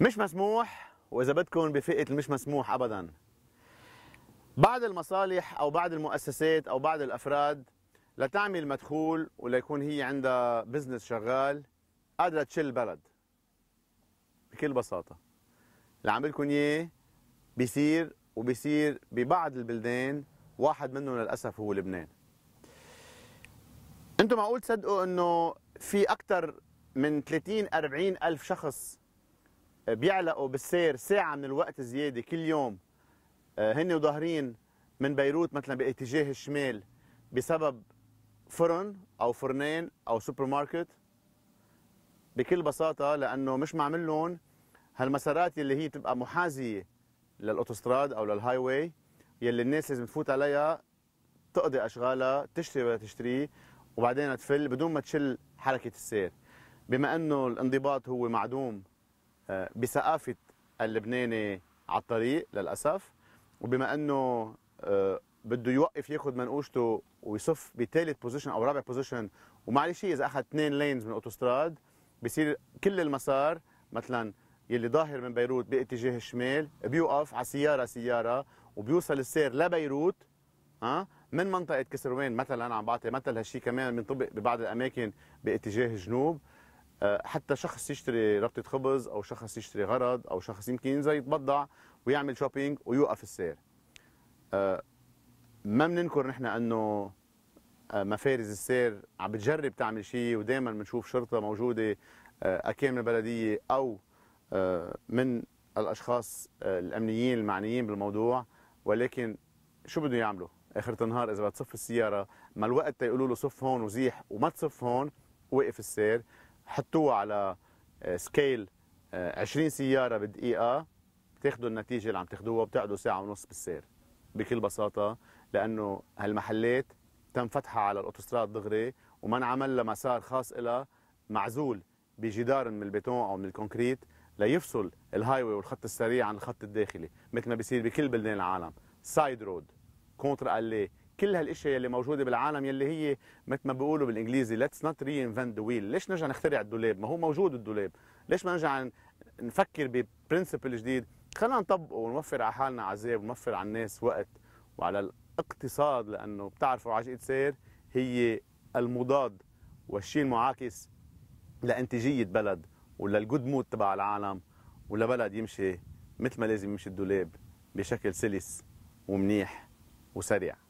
مش مسموح واذا بدكم بفئه المش مسموح ابدا بعض المصالح او بعض المؤسسات او بعض الافراد لتعمل مدخول وليكون هي عندها بزنس شغال قادره تشل البلد بكل بساطه اللي عم لكم اياه بيصير وبيصير ببعض البلدان واحد منهم للاسف هو لبنان انتم معقول تصدقوا انه في اكثر من 30 40 الف شخص بيعلقوا بالسير ساعه من الوقت زياده كل يوم آه، هن وظاهرين من بيروت مثلا باتجاه الشمال بسبب فرن او فرنين او سوبر ماركت بكل بساطه لانه مش معمل لهم هالمسارات اللي هي تبقى محاذيه للاوتوستراد او للهاي واي يلي الناس لازم تفوت عليها تقضي اشغالها تشتري ولا تشتري وبعدين تفل بدون ما تشل حركه السير بما انه الانضباط هو معدوم آه، بثقافه اللبناني على الطريق للاسف وبما انه آه، بده يوقف ياخذ منقوشته ويصف بثالث بوزيشن او رابع بوزيشن ومعلش اذا اخذ اثنين لينز من الاوتوستراد بصير كل المسار مثلا يلي ظاهر من بيروت باتجاه الشمال بيوقف على سياره سياره وبيوصل السير لبيروت ها من منطقه كسروان مثلا عم بعطي مثل هالشيء كمان بينطبق ببعض الاماكن باتجاه الجنوب آه، حتى شخص يشتري ربطه خبز او شخص يشتري غرض او شخص يمكن ينزل يتبضع ويعمل شوبينج ويوقف السير آه، ما بننكر نحن انه آه، مفارز السير عم بتجرب تعمل شيء ودائما بنشوف شرطه موجوده اكيد من البلديه او من الاشخاص الامنيين المعنيين بالموضوع ولكن شو بدهم يعملوا؟ اخر النهار اذا بتصف السياره ما الوقت يقولوا له صف هون وزيح وما تصف هون وقف السير حطوها على سكيل آه، آه، 20 سياره بدقيقه بتاخذوا النتيجه اللي عم تاخذوها وبتقعدوا ساعه ونص بالسير بكل بساطه لانه هالمحلات تم فتحها على الاوتوستراد دغري وما انعمل لها مسار خاص لها معزول بجدار من البيتون او من الكونكريت ليفصل الهاي واي والخط السريع عن الخط الداخلي مثل ما بيصير بكل بلدان العالم سايد رود كونتر الي كل هالاشياء اللي موجوده بالعالم يلي هي مثل ما بيقولوا بالانجليزي ليتس نوت ري انفنت ذا ويل ليش نرجع نخترع الدولاب ما هو موجود الدولاب ليش ما نرجع نفكر ببرنسبل جديد خلينا نطبقه ونوفر على حالنا عذاب ونوفر على الناس وقت وعلى الاقتصاد لانه بتعرفوا عجقه سير هي المضاد والشيء المعاكس لانتاجيه بلد وللجود مود تبع العالم ولبلد يمشي مثل ما لازم يمشي الدولاب بشكل سلس ومنيح وسريع